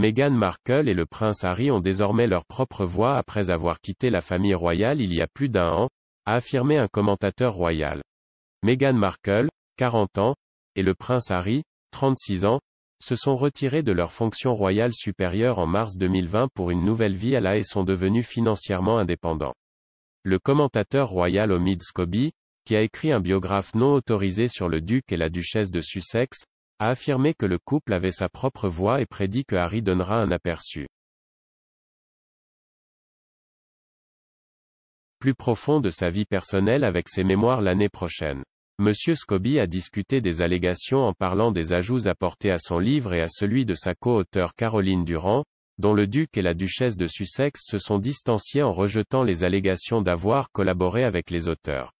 Meghan Markle et le prince Harry ont désormais leur propre voix après avoir quitté la famille royale il y a plus d'un an, a affirmé un commentateur royal. Meghan Markle, 40 ans, et le prince Harry, 36 ans, se sont retirés de leur fonction royale supérieure en mars 2020 pour une nouvelle vie à la et sont devenus financièrement indépendants. Le commentateur royal Omid Scobie, qui a écrit un biographe non autorisé sur le duc et la duchesse de Sussex, a affirmé que le couple avait sa propre voix et prédit que Harry donnera un aperçu. Plus profond de sa vie personnelle avec ses mémoires l'année prochaine. Monsieur Scobie a discuté des allégations en parlant des ajouts apportés à son livre et à celui de sa co-auteure Caroline Durand, dont le duc et la duchesse de Sussex se sont distanciés en rejetant les allégations d'avoir collaboré avec les auteurs.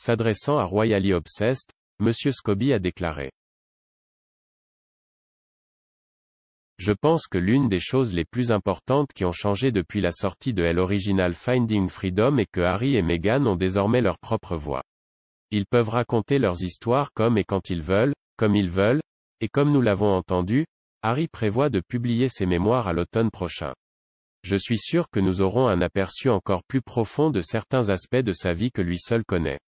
S'adressant à Royally Obsessed, Monsieur Scobie a déclaré Je pense que l'une des choses les plus importantes qui ont changé depuis la sortie de l'original Finding Freedom est que Harry et Meghan ont désormais leur propre voix. Ils peuvent raconter leurs histoires comme et quand ils veulent, comme ils veulent, et comme nous l'avons entendu, Harry prévoit de publier ses mémoires à l'automne prochain. Je suis sûr que nous aurons un aperçu encore plus profond de certains aspects de sa vie que lui seul connaît.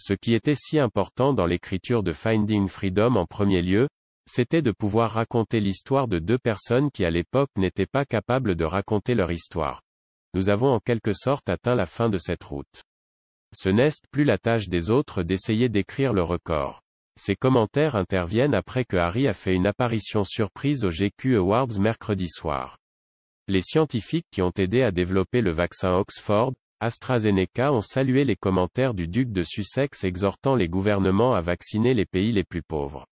Ce qui était si important dans l'écriture de Finding Freedom en premier lieu, c'était de pouvoir raconter l'histoire de deux personnes qui à l'époque n'étaient pas capables de raconter leur histoire. Nous avons en quelque sorte atteint la fin de cette route. Ce n'est plus la tâche des autres d'essayer d'écrire le record. Ces commentaires interviennent après que Harry a fait une apparition surprise au GQ Awards mercredi soir. Les scientifiques qui ont aidé à développer le vaccin Oxford, AstraZeneca ont salué les commentaires du duc de Sussex exhortant les gouvernements à vacciner les pays les plus pauvres.